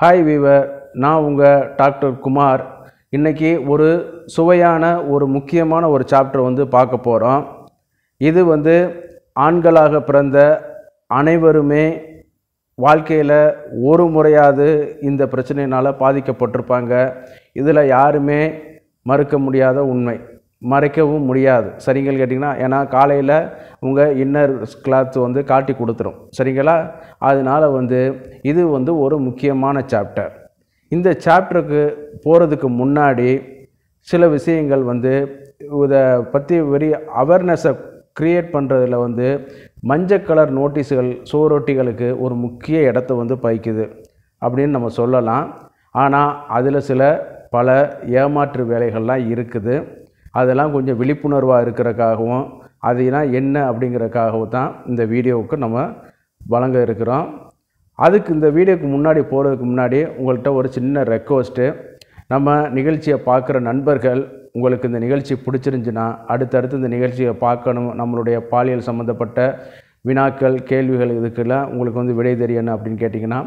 hi viewer நான் உங்கள் doctor Kumar இன்றைக்கி ஒரு சுவையான ஒரு முக்கியமான ஒரு சாப்டர் வந்து பார்க்க போகிறோம் இது வந்து ஆண்களாக பிறந்த அனைவருமே வாழ்க்கையில் ஒரு முறையாவது இந்த பிரச்சனையினால் பாதிக்கப்பட்டிருப்பாங்க இதில் யாருமே மறுக்க முடியாத உண்மை மறைக்கவும் முடியாது சரிங்கள் கேட்டிங்கன்னா ஏன்னா காலையில் உங்கள் இன்னர் கிளாத் வந்து காட்டி கொடுத்துரும் சரிங்களா அதனால் வந்து இது வந்து ஒரு முக்கியமான சாப்டர் இந்த சாப்டருக்கு போகிறதுக்கு முன்னாடி சில விஷயங்கள் வந்து இதை பற்றி வெறி அவேர்னஸை க்ரியேட் பண்ணுறதுல வந்து மஞ்சள் கலர் நோட்டீஸுகள் சுவரொட்டிகளுக்கு ஒரு முக்கிய இடத்த வந்து பயிக்குது அப்படின்னு நம்ம சொல்லலாம் ஆனால் அதில் சில பல ஏமாற்று வேலைகள்லாம் இருக்குது அதெல்லாம் கொஞ்சம் விழிப்புணர்வாக இருக்கிறக்காகவும் அதெல்லாம் என்ன அப்படிங்கிறக்காகவும் தான் இந்த வீடியோவுக்கு நம்ம வழங்க இருக்கிறோம் அதுக்கு இந்த வீடியோக்கு முன்னாடி போகிறதுக்கு முன்னாடி உங்கள்கிட்ட ஒரு சின்ன ரெக்வஸ்ட்டு நம்ம நிகழ்ச்சியை பார்க்குற நண்பர்கள் உங்களுக்கு இந்த நிகழ்ச்சி பிடிச்சிருந்துச்சுன்னா அடுத்தடுத்து இந்த நிகழ்ச்சியை பார்க்கணும் நம்மளுடைய பாலியல் சம்மந்தப்பட்ட வினாக்கள் கேள்விகள் இதுக்கெல்லாம் உங்களுக்கு வந்து விடை தெரியணும் அப்படின்னு கேட்டிங்கன்னா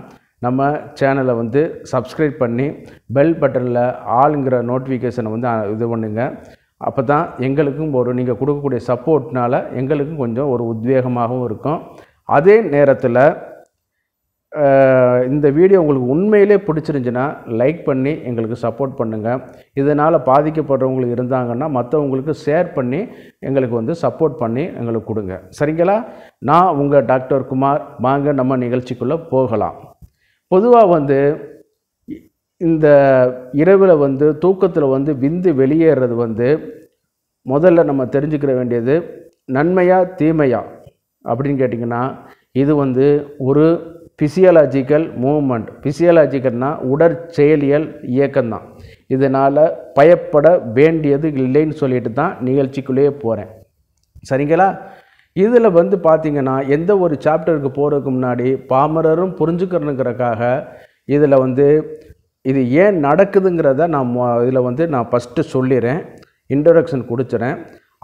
நம்ம சேனலை வந்து சப்ஸ்கிரைப் பண்ணி பெல் பட்டனில் ஆளுங்கிற நோட்டிஃபிகேஷனை வந்து இது பண்ணுங்கள் அப்போ தான் எங்களுக்கும் ஒரு நீங்கள் கொடுக்கக்கூடிய சப்போர்ட்னால் எங்களுக்கும் கொஞ்சம் ஒரு உத்வேகமாகவும் இருக்கும் அதே நேரத்தில் இந்த வீடியோ உங்களுக்கு உண்மையிலே பிடிச்சிருந்துச்சுன்னா லைக் பண்ணி எங்களுக்கு சப்போர்ட் பண்ணுங்கள் இதனால் பாதிக்கப்படுறவங்களுக்கு இருந்தாங்கன்னா மற்றவங்களுக்கு ஷேர் பண்ணி எங்களுக்கு வந்து சப்போர்ட் பண்ணி எங்களுக்கு கொடுங்க சரிங்களா நான் உங்கள் டாக்டர் குமார் வாங்க நம்ம நிகழ்ச்சிக்குள்ளே போகலாம் பொதுவாக வந்து இந்த இரவில் வந்து தூக்கத்தில் வந்து விந்து வெளியேறது வந்து முதல்ல நம்ம தெரிஞ்சுக்கிற வேண்டியது நன்மையா தீமையா அப்படின்னு கேட்டிங்கன்னா இது வந்து ஒரு ஃபிசியலாஜிக்கல் மூமெண்ட் ஃபிசியலாஜிக்கல்னால் உடற்செயலியல் இயக்கம்தான் இதனால் பயப்பட வேண்டியது இல்லைன்னு சொல்லிட்டு தான் நிகழ்ச்சிக்குள்ளேயே போகிறேன் சரிங்களா இதில் வந்து பார்த்திங்கன்னா எந்த ஒரு சாப்டருக்கு போகிறதுக்கு முன்னாடி பாமரரும் புரிஞ்சுக்கிறனுங்கிறக்காக இதில் வந்து இது ஏன் நடக்குதுங்கிறத நான் இதில் வந்து நான் ஃபஸ்ட்டு சொல்லிடுறேன் இன்ட்ரடக்ஷன் கொடுத்துறேன்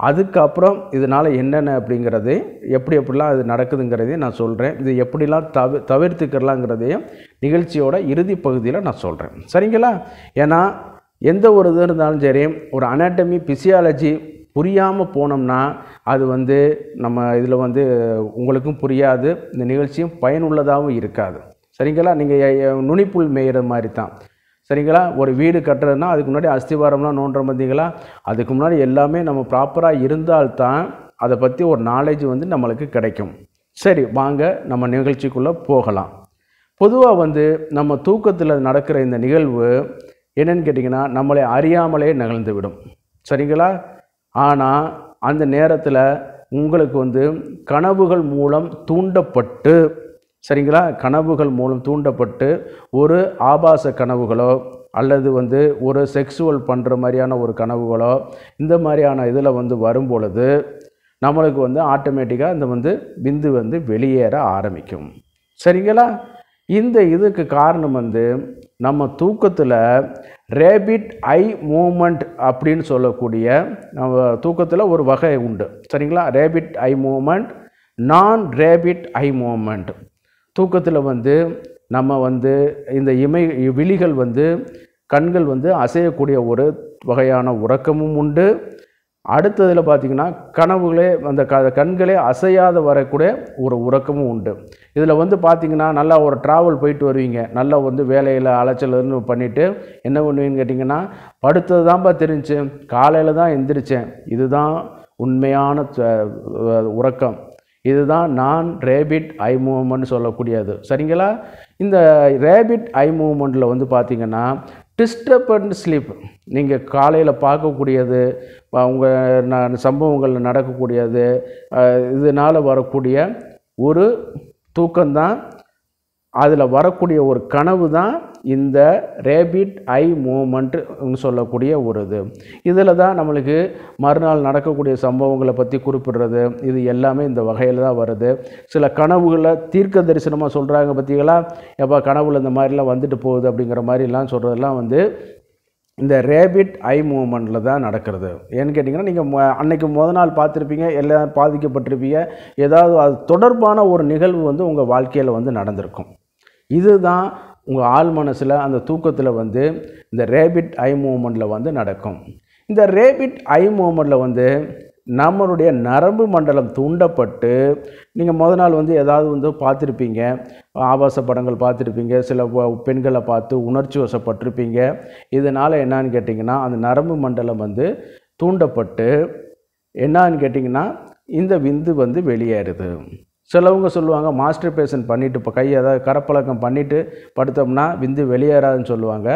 அதுக்கப்புறம் இதனால் என்னென்ன அப்படிங்கிறது எப்படி எப்படிலாம் அது நடக்குதுங்கிறதையும் நான் சொல்கிறேன் இது எப்படிலாம் தவி தவிர்த்துக்கிறலாங்கிறதையும் நிகழ்ச்சியோட இறுதி பகுதியில் நான் சொல்கிறேன் சரிங்களா ஏன்னா எந்த ஒரு இது இருந்தாலும் சரி ஒரு அனாட்டமி பிசியாலஜி புரியாமல் போனோம்னா அது வந்து நம்ம இதில் வந்து உங்களுக்கும் புரியாது இந்த நிகழ்ச்சியும் பயனுள்ளதாகவும் இருக்காது சரிங்களா நீங்கள் நுனிப்புள் மேயிற மாதிரி தான் சரிங்களா ஒரு வீடு கட்டுறதுனா அதுக்கு முன்னாடி அஸ்திவாரம்லாம் நோண்டுற பார்த்தீங்களா அதுக்கு முன்னாடி எல்லாமே நம்ம ப்ராப்பராக இருந்தால்தான் அதை பற்றி ஒரு நாலேஜ் வந்து நம்மளுக்கு கிடைக்கும் சரி வாங்க நம்ம நிகழ்ச்சிக்குள்ளே போகலாம் பொதுவாக வந்து நம்ம தூக்கத்தில் நடக்கிற இந்த நிகழ்வு என்னென்னு கேட்டிங்கன்னா நம்மளை அறியாமலே விடும் சரிங்களா ஆனால் அந்த நேரத்தில் உங்களுக்கு வந்து கனவுகள் மூலம் தூண்டப்பட்டு சரிங்களா கனவுகள் மூலம் தூண்டப்பட்டு ஒரு ஆபாச கனவுகளோ அல்லது வந்து ஒரு செக்ஸுவல் பண்ணுற மாதிரியான ஒரு கனவுகளோ இந்த மாதிரியான இதில் வந்து வரும் பொழுது நம்மளுக்கு வந்து ஆட்டோமேட்டிக்காக இந்த வந்து பிந்து வந்து வெளியேற ஆரம்பிக்கும் சரிங்களா இந்த இதுக்கு காரணம் வந்து நம்ம தூக்கத்தில் ரேபிட் ஐ மூமெண்ட் அப்படின்னு சொல்லக்கூடிய நம்ம தூக்கத்தில் ஒரு வகை உண்டு சரிங்களா ரேபிட் ஐ மூமெண்ட் நான் ரேபிட் ஐ மூமெண்ட் தூக்கத்தில் வந்து நம்ம வந்து இந்த இமை விழிகள் வந்து கண்கள் வந்து அசையக்கூடிய ஒரு வகையான உறக்கமும் உண்டு அடுத்ததில் பார்த்திங்கன்னா கனவுகளே அந்த க கண்களே அசையாத வரக்கூடிய ஒரு உறக்கமும் உண்டு இதில் வந்து பார்த்திங்கன்னா நல்லா ஒரு ட்ராவல் போயிட்டு வருவீங்க நல்லா வந்து வேலையில் அலைச்சல்னு பண்ணிவிட்டு என்ன பண்ணுவீங்கன்னு கேட்டிங்கன்னா படுத்தது தான்ப்பா தெரிஞ்சு காலையில் தான் எந்திரிச்சேன் இதுதான் உண்மையான உறக்கம் இதுதான் நான் ரேபிட் ஐ மூவ்மெண்ட் சொல்லக்கூடியது சரிங்களா இந்த ரேபிட் ஐ மூவ்மெண்ட்டில் வந்து பார்த்திங்கன்னா அண்ட் ஸ்லீப் நீங்கள் காலையில் பார்க்கக்கூடியது உங்கள் நான் சம்பவங்கள் நடக்கக்கூடியது இதனால் வரக்கூடிய ஒரு தூக்கம்தான் அதில் வரக்கூடிய ஒரு கனவு தான் இந்த ரேபிட் ஐ மூமெண்ட்டுன்னு சொல்லக்கூடிய ஒரு இது இதில் தான் நம்மளுக்கு மறுநாள் நடக்கக்கூடிய சம்பவங்களை பற்றி குறிப்பிடுறது இது எல்லாமே இந்த வகையில் தான் வருது சில கனவுகளை தீர்க்க தரிசனமாக சொல்கிறாங்க பார்த்தீங்களா எப்போ கனவுல இந்த மாதிரிலாம் வந்துட்டு போகுது அப்படிங்கிற மாதிரிலாம் சொல்கிறதெல்லாம் வந்து இந்த ரேபிட் ஐ மூமெண்ட்டில் தான் நடக்கிறது ஏன்னு கேட்டிங்கன்னா நீங்கள் அன்னைக்கு முத நாள் பார்த்துருப்பீங்க எல்லாம் பாதிக்கப்பட்டிருப்பீங்க ஏதாவது அது தொடர்பான ஒரு நிகழ்வு வந்து உங்கள் வாழ்க்கையில் வந்து நடந்திருக்கும் இதுதான் உங்கள் ஆள் மனசில் அந்த தூக்கத்தில் வந்து இந்த ரேபிட் ஐ மூமெண்ட்டில் வந்து நடக்கும் இந்த ரேபிட் ஐ மூமெண்ட்டில் வந்து நம்மளுடைய நரம்பு மண்டலம் தூண்டப்பட்டு நீங்கள் முத நாள் வந்து ஏதாவது வந்து பார்த்துருப்பீங்க ஆபாச படங்கள் பார்த்துருப்பீங்க சில பெண்களை பார்த்து உணர்ச்சி வசப்பட்டிருப்பீங்க இதனால் என்னான்னு கேட்டிங்கன்னா அந்த நரம்பு மண்டலம் வந்து தூண்டப்பட்டு என்னான்னு கேட்டிங்கன்னா இந்த விந்து வந்து வெளியேறுது சிலவங்க சொல்லுவாங்க மாஸ்டர் பேஷன் பண்ணிவிட்டு இப்போ கையை அதாவது கரப்பழக்கம் பண்ணிவிட்டு படுத்தோம்னா விந்து வெளியேறாதுன்னு சொல்லுவாங்க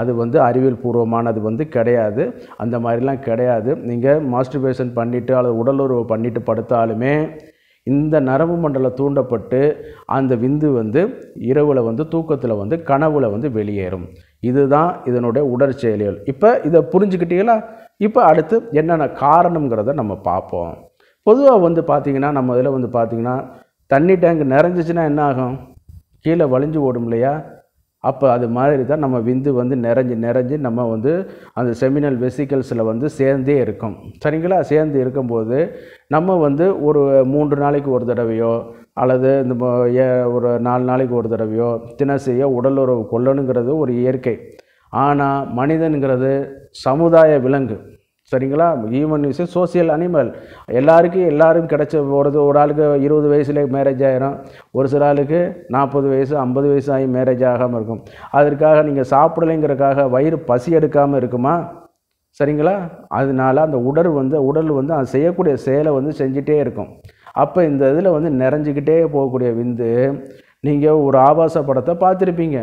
அது வந்து அறிவியல் பூர்வமானது வந்து கிடையாது அந்த மாதிரிலாம் கிடையாது நீங்கள் மாஸ்டர் பேஷன் பண்ணிவிட்டு அல்லது உடலுறவு பண்ணிவிட்டு படுத்தாலுமே இந்த நரம்பு மண்டலம் தூண்டப்பட்டு அந்த விந்து வந்து இரவில் வந்து தூக்கத்தில் வந்து கனவுல வந்து வெளியேறும் இதுதான் இதனுடைய உடற்செயலியல் இப்போ இதை புரிஞ்சுக்கிட்டீங்களா இப்போ அடுத்து என்னென்ன காரணங்கிறத நம்ம பார்ப்போம் பொதுவாக வந்து பார்த்திங்கன்னா நம்ம இதில் வந்து பார்த்திங்கன்னா தண்ணி டேங்க் நிறைஞ்சிச்சின்னா என்ன ஆகும் கீழே வளைஞ்சு ஓடும் இல்லையா அப்போ அது மாதிரி தான் நம்ம விந்து வந்து நிறைஞ்சு நிறைஞ்சு நம்ம வந்து அந்த செமினல் வெசிக்கல்ஸில் வந்து சேர்ந்தே இருக்கும் சரிங்களா சேர்ந்து இருக்கும்போது நம்ம வந்து ஒரு மூன்று நாளைக்கு ஒரு தடவையோ அல்லது இந்த ஒரு நாலு நாளைக்கு ஒரு தடவையோ உடல் உடலுறவு கொள்ளணுங்கிறது ஒரு இயற்கை ஆனால் மனிதனுங்கிறது சமுதாய விலங்கு சரிங்களா ஹியூமன் இஸ் சோசியல் அனிமல் எல்லாருக்கும் எல்லாரும் கிடச்ச போகிறது ஒரு ஆளுக்கு இருபது வயசுல மேரேஜ் ஆகிரும் ஒரு சில ஆளுக்கு நாற்பது வயசு ஐம்பது வயசு ஆகி மேரேஜ் ஆகாமல் இருக்கும் அதற்காக நீங்கள் சாப்பிடலைங்கிறக்காக வயிறு பசி எடுக்காமல் இருக்குமா சரிங்களா அதனால அந்த உடல் வந்து உடல் வந்து அது செய்யக்கூடிய செயலை வந்து செஞ்சிட்டே இருக்கும் அப்போ இந்த இதில் வந்து நிறைஞ்சிக்கிட்டே போகக்கூடிய விந்து நீங்கள் ஒரு ஆபாச படத்தை பார்த்துருப்பீங்க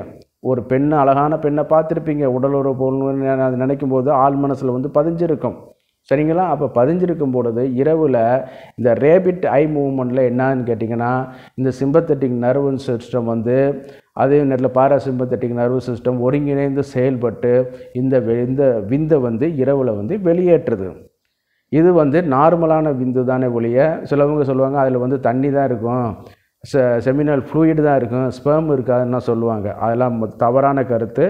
ஒரு பெண்ணை அழகான பெண்ணை பார்த்துருப்பீங்க உடல் உறவு நினைக்கும் போது ஆள் மனசில் வந்து பதிஞ்சிருக்கும் சரிங்களா அப்போ பதிஞ்சிருக்கும் பொழுது இரவில் இந்த ரேபிட் ஐ மூவ்மெண்ட்டில் என்னன்னு கேட்டிங்கன்னா இந்த சிம்பத்தட்டிக் நர்வு சிஸ்டம் வந்து அதே நேரத்தில் பாராசிம்பத்தட்டிக் நர்வு சிஸ்டம் ஒருங்கிணைந்து செயல்பட்டு இந்த இந்த விந்தை வந்து இரவில் வந்து வெளியேற்றுது இது வந்து நார்மலான விந்து தானே ஒழிய சிலவங்க சொல்லுவாங்க அதில் வந்து தண்ணி தான் இருக்கும் செ செமினல் ஃப்ளூயிட் தான் இருக்கும் ஸ்பேம் இருக்காதுன்னா சொல்லுவாங்க அதெல்லாம் தவறான கருத்து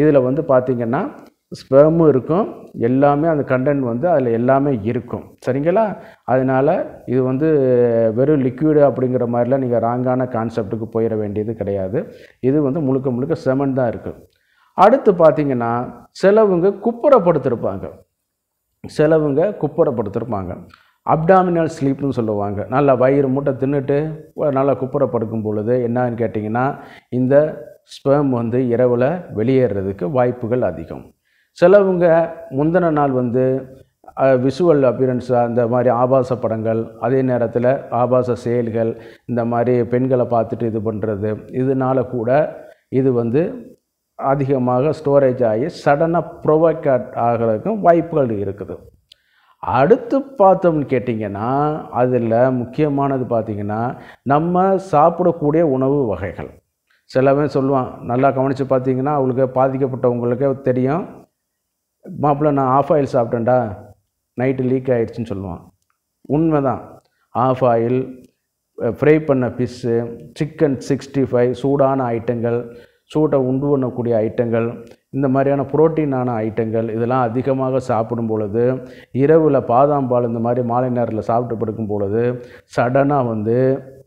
இதில் வந்து பார்த்திங்கன்னா ஸ்பேமும் இருக்கும் எல்லாமே அந்த கண்டென்ட் வந்து அதில் எல்லாமே இருக்கும் சரிங்களா அதனால் இது வந்து வெறும் லிக்யூடு அப்படிங்கிற மாதிரிலாம் நீங்கள் ராங்கான கான்செப்டுக்கு போயிட வேண்டியது கிடையாது இது வந்து முழுக்க முழுக்க செமன் தான் இருக்குது அடுத்து பார்த்திங்கன்னா சிலவங்க குப்புறப்படுத்திருப்பாங்க சிலவங்க குப்புறப்படுத்திருப்பாங்க அப்டாமினல் ஸ்லீப்னு சொல்லுவாங்க நல்லா வயிறு மூட்டை தின்னுட்டு நல்லா குப்புற படுக்கும் பொழுது என்னன்னு கேட்டிங்கன்னா இந்த ஸ்பேம் வந்து இரவில் வெளியேறதுக்கு வாய்ப்புகள் அதிகம் சிலவங்க முந்தின நாள் வந்து விசுவல் அப்பியரன்ஸாக இந்த மாதிரி ஆபாச படங்கள் அதே நேரத்தில் ஆபாச செயல்கள் இந்த மாதிரி பெண்களை பார்த்துட்டு இது பண்ணுறது இதனால் கூட இது வந்து அதிகமாக ஸ்டோரேஜ் ஆகி சடனாக ப்ரொவைட் ஆகிறதுக்கும் வாய்ப்புகள் இருக்குது அடுத்து பார்த்தோம்னு கேட்டிங்கன்னா அதில் முக்கியமானது பார்த்திங்கன்னா நம்ம சாப்பிடக்கூடிய உணவு வகைகள் சிலவன் சொல்லுவான் நல்லா கவனித்து பார்த்தீங்கன்னா அவளுக்கு பாதிக்கப்பட்டவங்களுக்கே தெரியும் மாப்பிள்ள நான் ஆஃப் ஆயில் சாப்பிட்டேன்டா நைட்டு லீக் ஆகிடுச்சின்னு சொல்லுவான் உண்மை தான் ஆஃப் ஆயில் ஃப்ரை பண்ண ஃபிஷ்ஷு சிக்கன் சிக்ஸ்டி ஃபைவ் சூடான ஐட்டங்கள் சூட்டை உண்டு பண்ணக்கூடிய ஐட்டங்கள் இந்த மாதிரியான புரோட்டீனான ஐட்டங்கள் இதெல்லாம் அதிகமாக சாப்பிடும் பொழுது இரவில் பாதாம் பால் இந்த மாதிரி மாலை நேரத்தில் சாப்பிட்டு படுக்கும் பொழுது சடனாக வந்து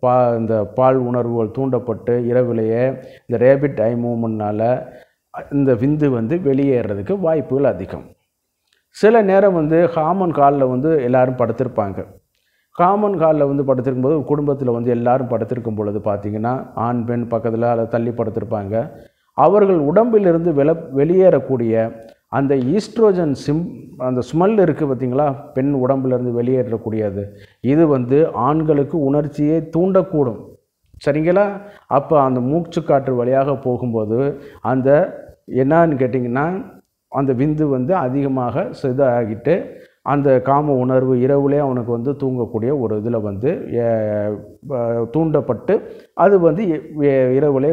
பா இந்த பால் உணர்வுகள் தூண்டப்பட்டு இரவிலேயே இந்த ரேபிட் ஐ மூமெண்ட்னால் இந்த விந்து வந்து வெளியேறதுக்கு வாய்ப்புகள் அதிகம் சில நேரம் வந்து ஹாமன் காலில் வந்து எல்லோரும் படுத்திருப்பாங்க காமன் காலில் வந்து படுத்திருக்கும் போது குடும்பத்தில் வந்து எல்லோரும் படுத்திருக்கும் பொழுது பார்த்திங்கன்னா ஆண் பெண் பக்கத்தில் அதை தள்ளி படுத்திருப்பாங்க அவர்கள் உடம்பிலிருந்து வெள வெளியேறக்கூடிய அந்த ஈஸ்ட்ரோஜன் சிம் அந்த ஸ்மெல் இருக்குது பார்த்திங்களா பெண் உடம்புலேருந்து வெளியேறக்கூடியது இது வந்து ஆண்களுக்கு உணர்ச்சியை தூண்டக்கூடும் சரிங்களா அப்போ அந்த மூச்சு காற்று வழியாக போகும்போது அந்த என்னான்னு கேட்டிங்கன்னா அந்த விந்து வந்து அதிகமாக இதாகிட்டு அந்த காம உணர்வு இரவுலே அவனுக்கு வந்து தூங்கக்கூடிய ஒரு இதில் வந்து தூண்டப்பட்டு அது வந்து இரவுலே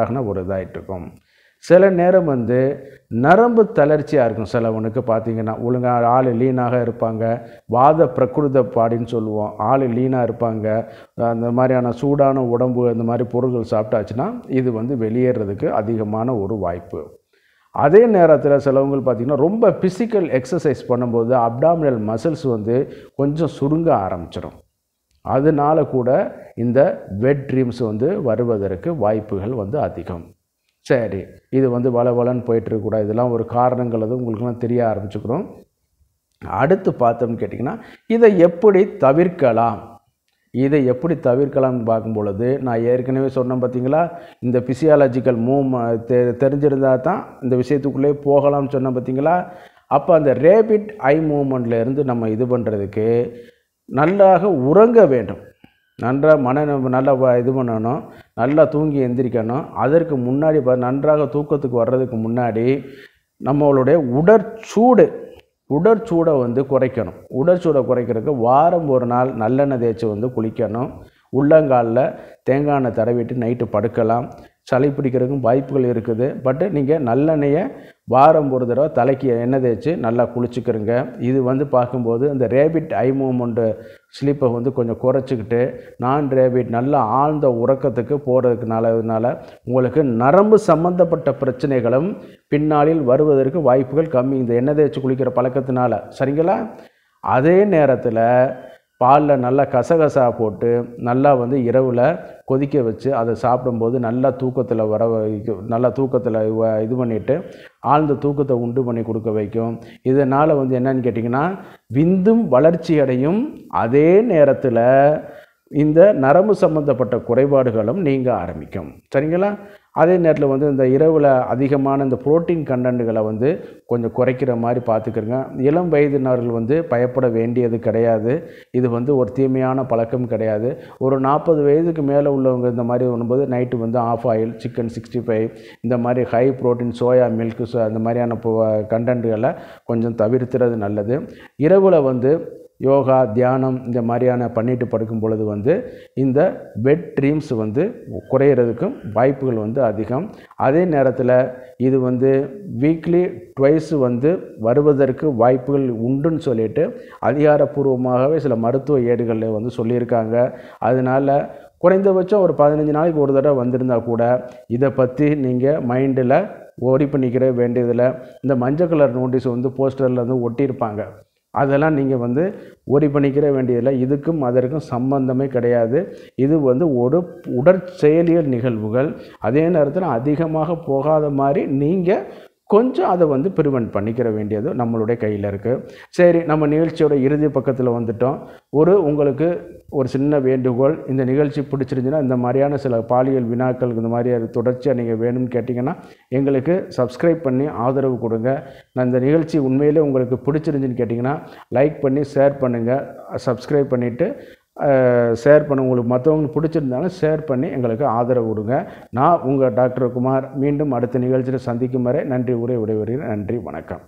ஆகின ஒரு இதாகிட்டுருக்கும் சில நேரம் வந்து நரம்பு தளர்ச்சியாக இருக்கும் சிலவனுக்கு பார்த்தீங்கன்னா ஒழுங்காக ஆள் லீனாக இருப்பாங்க வாத பிரகிருத பாடின்னு சொல்லுவோம் ஆள் லீனாக இருப்பாங்க அந்த மாதிரியான சூடான உடம்பு இந்த மாதிரி பொருட்கள் சாப்பிட்டாச்சுன்னா இது வந்து வெளியேறதுக்கு அதிகமான ஒரு வாய்ப்பு அதே நேரத்தில் சிலவங்க பார்த்திங்கன்னா ரொம்ப ஃபிசிக்கல் எக்ஸசைஸ் பண்ணும்போது அப்டாமினல் மசில்ஸ் வந்து கொஞ்சம் சுருங்க ஆரம்பிச்சிடும் அதனால கூட இந்த வெட் ட்ரீம்ஸ் வந்து வருவதற்கு வாய்ப்புகள் வந்து அதிகம் சரி இது வந்து வள வளன்னு போயிட்டுருக்கக்கூடாது இதெல்லாம் ஒரு காரணங்கள் அது உங்களுக்குலாம் தெரிய ஆரம்பிச்சுக்கிறோம் அடுத்து பார்த்தோம்னு கேட்டிங்கன்னா இதை எப்படி தவிர்க்கலாம் இதை எப்படி தவிர்க்கலாம்னு பார்க்கும் பொழுது நான் ஏற்கனவே சொன்னேன் பார்த்தீங்களா இந்த ஃபிசியாலஜிக்கல் மூவ் தெ தெரிஞ்சிருந்தால் தான் இந்த விஷயத்துக்குள்ளே போகலாம்னு சொன்னேன் பார்த்தீங்களா அப்போ அந்த ரேபிட் ஐ மூமெண்ட்லேருந்து நம்ம இது பண்ணுறதுக்கு நல்லாக உறங்க வேண்டும் நன்றாக மன நல்லா இது பண்ணணும் நல்லா தூங்கி எந்திரிக்கணும் அதற்கு முன்னாடி நன்றாக தூக்கத்துக்கு வர்றதுக்கு முன்னாடி நம்மளுடைய உடற்சூடு உடற்சூடை வந்து குறைக்கணும் உடற்சூடை குறைக்கிறதுக்கு வாரம் ஒரு நாள் நல்லெண்ணெய் தேய்ச்சி வந்து குளிக்கணும் உள்ளங்காலில் தேங்காய் எண்ணெய் தடவிட்டு நைட்டு படுக்கலாம் சளி பிடிக்கிறதுக்கும் வாய்ப்புகள் இருக்குது பட்டு நீங்கள் நல்லெண்ணெயை வாரம் ஒரு தடவை தலைக்கு எண்ணெய் தேய்ச்சி நல்லா குளிச்சுக்கிறோங்க இது வந்து பார்க்கும்போது இந்த ரேபிட் ஐ மூமெண்ட்டு ஸ்லீப்பை வந்து கொஞ்சம் குறைச்சிக்கிட்டு நான் ரேபிட் நல்லா ஆழ்ந்த உறக்கத்துக்கு போகிறதுக்குனால இதனால் உங்களுக்கு நரம்பு சம்மந்தப்பட்ட பிரச்சனைகளும் பின்னாளில் வருவதற்கு வாய்ப்புகள் கம்மி இந்த எண்ணெய் தேய்ச்சி குளிக்கிற பழக்கத்தினால சரிங்களா அதே நேரத்தில் பாலில் நல்லா கசகசா போட்டு நல்லா வந்து இரவில் கொதிக்க வச்சு அதை சாப்பிடும்போது நல்லா தூக்கத்தில் வர வைக்கும் நல்லா தூக்கத்தில் இது பண்ணிவிட்டு ஆழ்ந்த தூக்கத்தை உண்டு பண்ணி கொடுக்க வைக்கும் இதனால் வந்து என்னன்னு கேட்டிங்கன்னா விந்தும் வளர்ச்சி அடையும் அதே நேரத்தில் இந்த நரம்பு சம்மந்தப்பட்ட குறைபாடுகளும் நீங்க ஆரம்பிக்கும் சரிங்களா அதே நேரத்தில் வந்து இந்த இரவில் அதிகமான இந்த புரோட்டீன் கண்டென்ட்டுகளை வந்து கொஞ்சம் குறைக்கிற மாதிரி பார்த்துக்கிறங்க இளம் வயதினர்கள் வந்து பயப்பட வேண்டியது கிடையாது இது வந்து ஒரு தீமையான பழக்கம் கிடையாது ஒரு நாற்பது வயதுக்கு மேலே உள்ளவங்க இந்த மாதிரி வரும்போது நைட்டு வந்து half boil chicken sixty five இந்த மாதிரி ஹை புரோட்டீன் சோயா மில்க் அந்த மாதிரியான கண்டென்ட்டுகளை கொஞ்சம் தவிர்த்துறது நல்லது இரவில் வந்து யோகா தியானம் இந்த மாதிரியான பண்ணிட்டு படுக்கும் பொழுது வந்து இந்த பெட் ட்ரீம்ஸ் வந்து குறையிறதுக்கும் வாய்ப்புகள் வந்து அதிகம் அதே நேரத்தில் இது வந்து வீக்லி ட்வைஸ் வந்து வருவதற்கு வாய்ப்புகள் உண்டுன்னு சொல்லிட்டு அதிகாரப்பூர்வமாகவே சில மருத்துவ ஏடுகளில் வந்து சொல்லியிருக்காங்க அதனால் குறைந்தபட்சம் ஒரு பதினஞ்சு நாளைக்கு ஒரு தடவை வந்திருந்தால் கூட இதை பற்றி நீங்கள் மைண்டில் ஓடி பண்ணிக்கிற வேண்டியதில் இந்த மஞ்சள் கலர் நோட்டீஸ் வந்து போஸ்டரில் வந்து ஒட்டியிருப்பாங்க அதெல்லாம் நீங்கள் வந்து ஒரி பண்ணிக்கிற வேண்டியதில்லை இதுக்கும் அதற்கும் சம்பந்தமே கிடையாது இது வந்து ஒரு உடற்செயலியல் நிகழ்வுகள் அதே நேரத்தில் அதிகமாக போகாத மாதிரி நீங்கள் கொஞ்சம் அதை வந்து பிரிவெண்ட் பண்ணிக்கிற வேண்டியது நம்மளுடைய கையில் இருக்குது சரி நம்ம நிகழ்ச்சியோட இறுதி பக்கத்தில் வந்துட்டோம் ஒரு உங்களுக்கு ஒரு சின்ன வேண்டுகோள் இந்த நிகழ்ச்சி பிடிச்சிருந்துச்சுன்னா இந்த மாதிரியான சில பாலியல் வினாக்கள் இந்த மாதிரி தொடர்ச்சியாக நீங்கள் வேணும்னு கேட்டிங்கன்னா எங்களுக்கு சப்ஸ்கிரைப் பண்ணி ஆதரவு கொடுங்க நான் இந்த நிகழ்ச்சி உண்மையிலே உங்களுக்கு பிடிச்சிருந்துச்சின்னு கேட்டிங்கன்னா லைக் பண்ணி ஷேர் பண்ணுங்கள் சப்ஸ்கிரைப் பண்ணிவிட்டு ஷேர் பண்ண உங்களுக்கு மற்றவங்களுக்கு பிடிச்சிருந்தாலும் ஷேர் பண்ணி எங்களுக்கு ஆதரவு கொடுங்க நான் உங்கள் டாக்டர் குமார் மீண்டும் அடுத்த நிகழ்ச்சியில் சந்திக்கும் வரை நன்றி உரை விடைபெறுகிறேன் நன்றி வணக்கம்